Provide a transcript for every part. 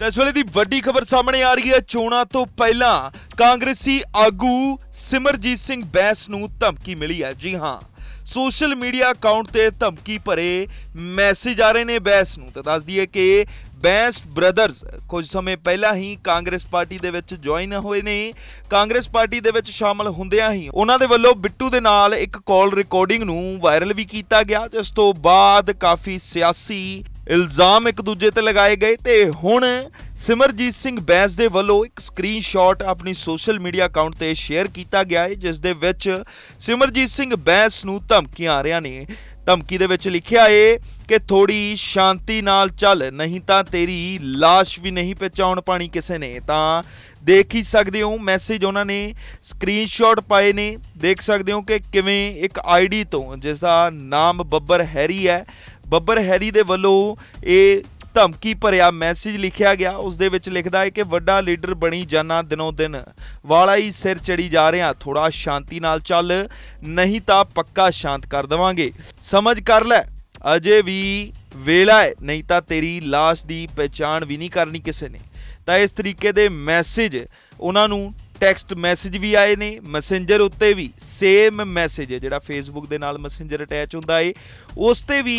ਤਾਂ ਇਸ ਵੇਲੇ ਦੀ ਵੱਡੀ ਖਬਰ ਸਾਹਮਣੇ ਆ ਰਹੀ ਹੈ ਚੋਣਾਂ ਤੋਂ ਪਹਿਲਾਂ ਕਾਂਗਰਸੀ ਆਗੂ ਸਿਮਰਜੀਤ ਸਿੰਘ ਬੈਂਸ ਨੂੰ ਧਮਕੀ ਮਿਲੀ ਹੈ ਜੀ ਹਾਂ ਸੋਸ਼ਲ ਮੀਡੀਆ ਅਕਾਊਂਟ ਤੇ ਧਮਕੀ ਭਰੇ ਮੈਸੇਜ ਆ ਰਹੇ ਨੇ ਬੈਂਸ ਨੂੰ ਤਾਂ ਦੱਸ ਦਈਏ ਕਿ ਬੈਂਸ ਬ੍ਰਦਰਸ ਕੁਝ ਸਮੇਂ ਪਹਿਲਾਂ ਹੀ ਕਾਂਗਰਸ ਪਾਰਟੀ ਦੇ ਵਿੱਚ ਜੁਆਇਨ ਹੋਏ ਨੇ ਕਾਂਗਰਸ ਪਾਰਟੀ ਦੇ ਵਿੱਚ ਸ਼ਾਮਲ ਹੁੰਦਿਆਂ ਹੀ ਉਹਨਾਂ ਦੇ ਵੱਲੋਂ ਬਿੱਟੂ ਦੇ ਨਾਲ ਇੱਕ ਕਾਲ ਰਿਕਾਰਡਿੰਗ ਨੂੰ ਵਾਇਰਲ ਵੀ ਕੀਤਾ ਗਿਆ ਜਿਸ ਤੋਂ ਬਾਅਦ ਕਾਫੀ ਸਿਆਸੀ ਇਲਜ਼ਾਮ ਇੱਕ ਦੂਜੇ ਤੇ ਲਗਾਏ ਗਏ ਤੇ ਹੁਣ ਸਿਮਰਜੀਤ ਸਿੰਘ ਬੈਂਸ ਦੇ ਵੱਲੋਂ ਇੱਕ ਸਕਰੀਨਸ਼ਾਟ ਆਪਣੀ ਸੋਸ਼ਲ ਮੀਡੀਆ ਅਕਾਊਂਟ ਤੇ ਸ਼ੇਅਰ ਕੀਤਾ ਗਿਆ ਹੈ ਜਿਸ ਦੇ ਵਿੱਚ ਸਿਮਰਜੀਤ ਸਿੰਘ ਬੈਂਸ ਨੂੰ ਧਮਕੀਆਂ ਆ ਰਹੀਆਂ ਨੇ ਧਮਕੀ ਦੇ ਵਿੱਚ ਲਿਖਿਆ ਏ ਕਿ ਥੋੜੀ ਸ਼ਾਂਤੀ ਨਾਲ ਚੱਲ ਨਹੀਂ ਤਾਂ ਤੇਰੀ লাশ ਵੀ ਨਹੀਂ ਪਹਚਾਉਣ ਪਾਣੀ ਕਿਸੇ ਨੇ ਤਾਂ ਦੇਖ ਹੀ ਸਕਦੇ ਹੋ ਮੈਸੇਜ ਉਹਨਾਂ ਨੇ ਸਕਰੀਨਸ਼ਾਟ ਪਾਏ ਨੇ ਦੇਖ ਸਕਦੇ ਹੋ ਕਿ ਕਿਵੇਂ ਇੱਕ ਆਈਡੀ ਤੋਂ ਜਿਸ ਦਾ ਨਾਮ ਬੱਬਰ ਹੈਰੀ ਹੈ ਬੱਬਰ ਹੈਰੀ ਦੇ ਵੱਲੋਂ ਇਹ ਧਮਕੀ ਭਰਿਆ ਮੈਸੇਜ ਲਿਖਿਆ ਗਿਆ ਉਸ ਦੇ ਵਿੱਚ ਲਿਖਦਾ ਹੈ ਕਿ ਵੱਡਾ ਲੀਡਰ ਬਣੀ ਜਾਣਾ ਦਿਨੋਂ ਦਿਨ ਵਾਲਾ ਹੀ ਸਿਰ ਚੜੀ ਜਾ ਰਿਹਾ ਥੋੜਾ ਸ਼ਾਂਤੀ ਨਾਲ ਚੱਲ ਨਹੀਂ ਤਾਂ ਪੱਕਾ ਸ਼ਾਂਤ ਕਰ ਦੇਵਾਂਗੇ ਸਮਝ ਕਰ ਲੈ ਅਜੇ ਵੀ ਵੇਲਾ ਹੈ ਨਹੀਂ ਤਾਂ ਤੇਰੀ লাশ ਦੀ ਪਛਾਣ ਵੀ ਨਹੀਂ ਕਰਨੀ ਕਿਸੇ ਨੇ ਤਾਂ ਇਸ ਤਰੀਕੇ ਦੇ ਮੈਸੇਜ ਉਹਨਾਂ ਨੂੰ ਟੈਕਸਟ ਮੈਸੇਜ ਵੀ ਆਏ ਨੇ ਮੈਸੇਂਜਰ ਉੱਤੇ ਵੀ ਸੇਮ ਮੈਸੇਜ ਜਿਹੜਾ ਫੇਸਬੁੱਕ ਦੇ ਨਾਲ ਮੈਸੇਂਜਰ ਅਟੈਚ ਹੁੰਦਾ ਏ ਉਸ ਤੇ ਵੀ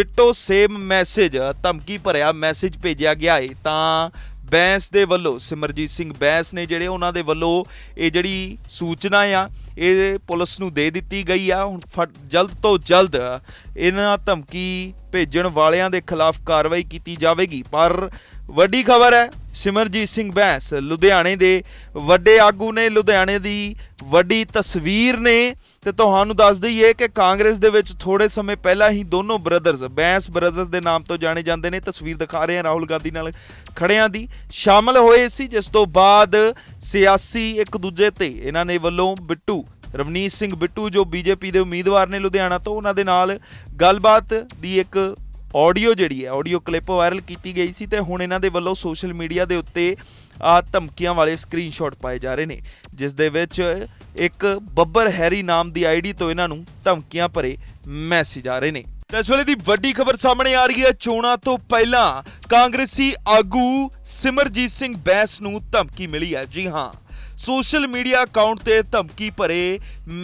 ਡਿਟੋ ਸੇਮ ਮੈਸੇਜ ਧਮਕੀ ਭਰਿਆ ਮੈਸੇਜ ਭੇਜਿਆ ਗਿਆ ਏ ਤਾਂ ਬੈਂਸ ਦੇ ਵੱਲੋਂ ਸਿਮਰਜੀਤ ਸਿੰਘ ਬੈਂਸ ਨੇ ਜਿਹੜੇ ਉਹਨਾਂ ਦੇ ਵੱਲੋਂ ਇਹ ਜਿਹੜੀ ਸੂਚਨਾ ਆ ਇਹ ਪੁਲਿਸ ਨੂੰ ਦੇ ਦਿੱਤੀ ਗਈ ਆ ਹੁਣ ਜਲਦ ਤੋਂ ਜਲਦ ਇਹਨਾਂ ਧਮਕੀ ਭੇਜਣ ਵਾਲਿਆਂ ਦੇ ਖਿਲਾਫ ਕਾਰਵਾਈ ਕੀਤੀ ਜਾਵੇਗੀ ਪਰ ਵੱਡੀ ਖਬਰ ਹੈ ਸਿਮਰਜੀਤ ਸਿੰਘ ਬੈਂਸ ਲੁਧਿਆਣੇ ਦੇ ਵੱਡੇ ਆਗੂ ਨੇ ਲੁਧਿਆਣੇ ਦੀ ਵੱਡੀ ਤਸਵੀਰ ਨੇ ਤੇ ਤੁਹਾਨੂੰ ਦੱਸ ਦਈਏ ਕਿ ਕਾਂਗਰਸ ਦੇ ਵਿੱਚ ਥੋੜੇ ਸਮੇਂ ਪਹਿਲਾਂ ਹੀ ਦੋਨੋਂ ਬ੍ਰਦਰਸ ਬੈਂਸ ਬ੍ਰਦਰਸ ਦੇ ਨਾਮ ਤੋਂ ਜਾਣੇ ਜਾਂਦੇ ਨੇ ਤਸਵੀਰ ਦਿਖਾ ਰਹੇ ਹਾਂ ਰਾਹੁਲ ਗਾਂਧੀ ਨਾਲ ਖੜਿਆਂ ਦੀ ਸ਼ਾਮਲ ਹੋਏ ਸੀ ਜਿਸ ਤੋਂ ਬਾਅਦ ਸਿਆਸੀ ਇੱਕ ਦੂਜੇ ਤੇ ਇਹਨਾਂ ਨੇ ਵੱਲੋਂ ਬਿੱਟੂ ਰਵਨੀਤ ਸਿੰਘ ਬਿੱਟੂ ਜੋ ਬੀਜੇਪੀ ਦੇ ਉਮੀਦਵਾਰ ਨੇ ਲੁਧਿਆਣਾ ਤੋਂ ਉਹਨਾਂ ਦੇ ਨਾਲ ਗੱਲਬਾਤ ਦੀ ਇੱਕ ਆਡੀਓ ਜਿਹੜੀ ਹੈ ਆਡੀਓ ਕਲਿੱਪ ਵਾਇਰਲ ਕੀਤੀ ਗਈ ਸੀ ਤੇ ਹੁਣ ਇਹਨਾਂ ਦੇ ਵੱਲੋਂ ਸੋਸ਼ਲ ਮੀਡੀਆ ਦੇ ਉੱਤੇ ਆ ਧਮਕੀਆਂ ਵਾਲੇ ਸਕਰੀਨਸ਼ਾਟ ਪਾਏ ਜਾ ਰਹੇ ਨੇ ਜਿਸ ਦੇ ਵਿੱਚ ਇੱਕ ਬੱਬਰ ਹੈਰੀ ਨਾਮ ਦੀ ਆਈਡੀ ਤੋਂ ਇਹਨਾਂ ਨੂੰ ਧਮਕੀਆਂ ਭਰੇ ਮੈਸੇਜ ਆ ਰਹੇ ਨੇ ਇਸ ਵੇਲੇ ਦੀ ਵੱਡੀ ਖਬਰ ਸਾਹਮਣੇ ਆ ਰਹੀ ਹੈ ਚੋਣਾਂ ਤੋਂ ਪਹਿਲਾਂ ਕਾਂਗਰਸੀ ਆਗੂ ਸਿਮਰਜੀਤ ਸਿੰਘ ਬੈਂਸ ਨੂੰ ਧਮਕੀ ਮਿਲੀ ਹੈ ਜੀ ਹਾਂ ਸੋਸ਼ਲ ਮੀਡੀਆ ਅਕਾਊਂਟ ਤੇ ਧਮਕੀ ਭਰੇ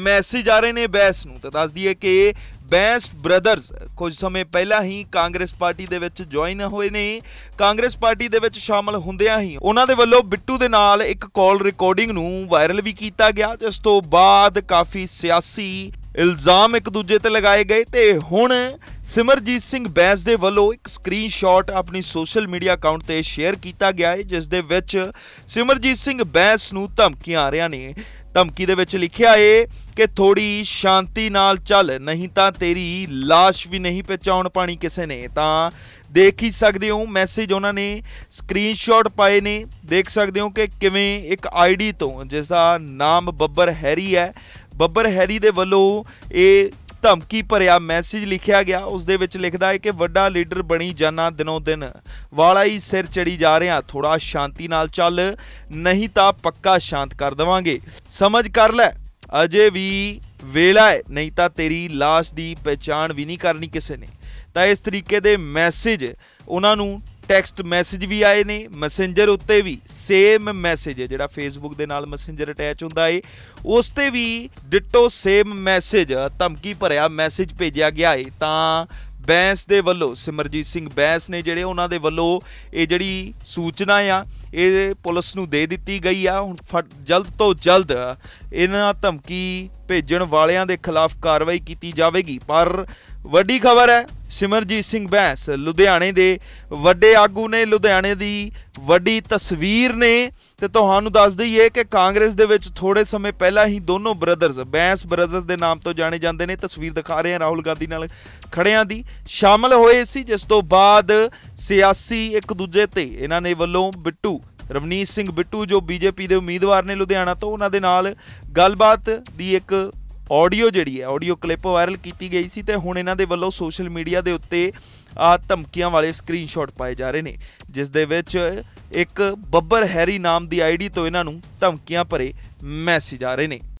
ਮੈਸੇਜ ਆ ਰਹੇ ਨੇ ਬੈਸ ਨੂੰ ਤਾਂ ਦੱਸ ਦਈਏ ਕਿ ਬੈਂਸ ਬ੍ਰਦਰਸ ਕੁਝ ਸਮੇਂ ਪਹਿਲਾਂ ਹੀ ਕਾਂਗਰਸ ਪਾਰਟੀ ਦੇ ਵਿੱਚ ਜੁਆਇਨ ਹੋਏ ਨੇ ਕਾਂਗਰਸ ਪਾਰਟੀ ਦੇ ਵਿੱਚ ਸ਼ਾਮਲ ਹੁੰਦਿਆਂ ਹੀ ਉਹਨਾਂ ਦੇ ਵੱਲੋਂ ਬਿੱਟੂ ਦੇ ਨਾਲ ਇੱਕ ਕਾਲ ਰਿਕਾਰਡਿੰਗ ਨੂੰ ਵਾਇਰਲ ਵੀ ਕੀਤਾ ਗਿਆ ਜਿਸ ਤੋਂ ਬਾਅਦ ਕਾਫੀ ਸਿਆਸੀ ਇਲਜ਼ਾਮ ਇੱਕ ਦੂਜੇ ਤੇ ਲਗਾਏ ਗਏ ਤੇ ਹੁਣ ਸਿਮਰਜੀਤ ਸਿੰਘ ਬੈਂਸ ਦੇ ਵੱਲੋਂ ਇੱਕ ਸਕਰੀਨਸ਼ਾਟ ਆਪਣੀ ਸੋਸ਼ਲ ਮੀਡੀਆ ਅਕਾਊਂਟ ਤੇ ਸ਼ੇਅਰ ਕੀਤਾ ਗਿਆ ਹੈ ਜਿਸ ਦੇ ਵਿੱਚ ਸਿਮਰਜੀਤ ਸਿੰਘ ਬੈਂਸ ਨੂੰ ਧਮਕੀਆਂ ਆ ਰਹੀਆਂ ਨੇ ਧਮਕੀ ਦੇ ਵਿੱਚ ਲਿਖਿਆ ਏ ਕਿ ਥੋੜੀ ਸ਼ਾਂਤੀ ਨਾਲ ਚੱਲ ਨਹੀਂ ਤਾਂ ਤੇਰੀ লাশ ਵੀ ਨਹੀਂ ਪਹਚਾਉਣ ਪਾਣੀ ਕਿਸੇ ਨੇ ਤਾਂ ਦੇਖ ਹੀ ਸਕਦੇ ਹੋ ਮੈਸੇਜ ਉਹਨਾਂ ਨੇ ਸਕਰੀਨਸ਼ਾਟ ਪਾਏ ਨੇ ਦੇਖ ਸਕਦੇ ਹੋ ਕਿ ਕਿਵੇਂ ਇੱਕ ਆਈਡੀ ਤੋਂ ਜਿਸ ਦਾ ਨਾਮ ਬੱਬਰ ਹੈਰੀ ਹੈ ਬੱਬਰ ਹੈਰੀ ਦੇ ਵੱਲੋਂ ਇਹ ਧਮਕੀ ਭਰਿਆ ਮੈਸੇਜ ਲਿਖਿਆ ਗਿਆ ਉਸ ਦੇ ਵਿੱਚ ਲਿਖਦਾ ਹੈ ਕਿ ਵੱਡਾ ਲੀਡਰ ਬਣੀ ਜਾਣਾ ਦਿਨੋਂ ਦਿਨ ਵਾਲਾ ਹੀ ਸਿਰ ਚੜੀ ਜਾ ਰਿਹਾ ਥੋੜਾ ਸ਼ਾਂਤੀ ਨਾਲ ਚੱਲ ਨਹੀਂ ਤਾਂ ਪੱਕਾ ਸ਼ਾਂਤ ਕਰ ਦਵਾਂਗੇ ਸਮਝ ਕਰ ਲੈ ਅਜੇ ਵੀ ਵੇਲਾ ਹੈ ਨਹੀਂ ਤਾਂ ਤੇਰੀ লাশ ਦੀ ਪਛਾਣ ਵੀ ਨਹੀਂ ਕਰਨੀ ਕਿਸੇ ਨੇ ਤਾਂ ਇਸ ਤਰੀਕੇ ਦੇ ਮੈਸੇਜ ਉਹਨਾਂ ਨੂੰ ਟੈਕਸਟ ਮੈਸੇਜ ਵੀ ਆਏ ਨੇ ਮੈਸੇਂਜਰ ਉੱਤੇ ਵੀ ਸੇਮ ਮੈਸੇਜ ਜਿਹੜਾ ਫੇਸਬੁੱਕ ਦੇ ਨਾਲ ਮੈਸੇਂਜਰ ਅਟੈਚ ਹੁੰਦਾ ਏ ਉਸ ਤੇ ਵੀ ਡਿਟੋ ਸੇਮ ਮੈਸੇਜ ਧਮਕੀ ਭਰਿਆ ਮੈਸੇਜ ਭੇਜਿਆ ਗਿਆ ਏ ਤਾਂ ਬੈਂਸ ਦੇ ਵੱਲੋਂ ਸਿਮਰਜੀਤ ਸਿੰਘ ਬੈਂਸ ਨੇ ਜਿਹੜੇ ਉਹਨਾਂ ਦੇ ਵੱਲੋਂ ਇਹ ਜਿਹੜੀ ਸੂਚਨਾ ਆ ਇਹ ਪੁਲਿਸ ਨੂੰ ਦੇ ਦਿੱਤੀ ਗਈ ਆ ਹੁਣ ਜਲਦ ਤੋਂ ਜਲਦ ਇਹਨਾਂ ਧਮਕੀ ਭੇਜਣ ਵਾਲਿਆਂ ਦੇ ਖਿਲਾਫ ਕਾਰਵਾਈ ਕੀਤੀ ਜਾਵੇਗੀ ਪਰ ਵੱਡੀ ਖਬਰ ਹੈ ਸਿਮਰਜੀਤ ਸਿੰਘ ਬੈਂਸ ਲੁਧਿਆਣੇ ਦੇ ਵੱਡੇ ਆਗੂ ਨੇ ਲੁਧਿਆਣੇ ਦੀ ਵੱਡੀ ਤਸਵੀਰ ਨੇ ਤੇ ਤੁਹਾਨੂੰ ਦੱਸ ਦਈਏ ਕਿ ਕਾਂਗਰਸ ਦੇ ਵਿੱਚ ਥੋੜੇ ਸਮੇਂ ਪਹਿਲਾਂ ਹੀ ਦੋਨੋਂ ਬ੍ਰਦਰਸ ਬੈਂਸ ਬ੍ਰਦਰਸ ਦੇ ਨਾਮ ਤੋਂ ਜਾਣੇ ਜਾਂਦੇ ਨੇ ਤਸਵੀਰ ਦਿਖਾ ਰਹੇ ਹਾਂ ਰਾਹੁਲ ਗਾਂਧੀ ਨਾਲ ਖੜਿਆਂ ਦੀ ਸ਼ਾਮਲ ਹੋਏ ਸੀ ਜਿਸ ਤੋਂ ਬਾਅਦ ਸਿਆਸੀ ਇੱਕ ਦੂਜੇ ਤੇ ਇਹਨਾਂ ਨੇ ਵੱਲੋਂ ਬਿੱਟੂ ਰਵਨੀਤ ਸਿੰਘ ਬਿੱਟੂ ਜੋ ਬੀਜੇਪੀ ਦੇ ਉਮੀਦਵਾਰ ਨੇ ਲੁਧਿਆਣਾ ਤੋਂ ਉਹਨਾਂ ਦੇ ਨਾਲ ਗੱਲਬਾਤ ਦੀ ਇੱਕ ਆਡੀਓ ਜਿਹੜੀ ਹੈ ਆਡੀਓ ਕਲਿੱਪ ਵਾਇਰਲ ਕੀਤੀ ਗਈ ਸੀ ਤੇ ਹੁਣ ਇਹਨਾਂ ਦੇ ਵੱਲੋਂ ਸੋਸ਼ਲ ਮੀਡੀਆ ਦੇ ਉੱਤੇ ਆ ਧਮਕੀਆਂ ਵਾਲੇ ਸਕਰੀਨਸ਼ਾਟ ਪਾਏ ਜਾ ਰਹੇ ਨੇ ਜਿਸ ਦੇ ਵਿੱਚ ਇੱਕ ਬੱਬਰ ਹੈਰੀ ਨਾਮ ਦੀ ਆਈਡੀ ਤੋਂ ਇਹਨਾਂ ਨੂੰ ਧਮਕੀਆਂ ਭਰੇ ਮੈਸੇਜ ਆ ਰਹੇ ਨੇ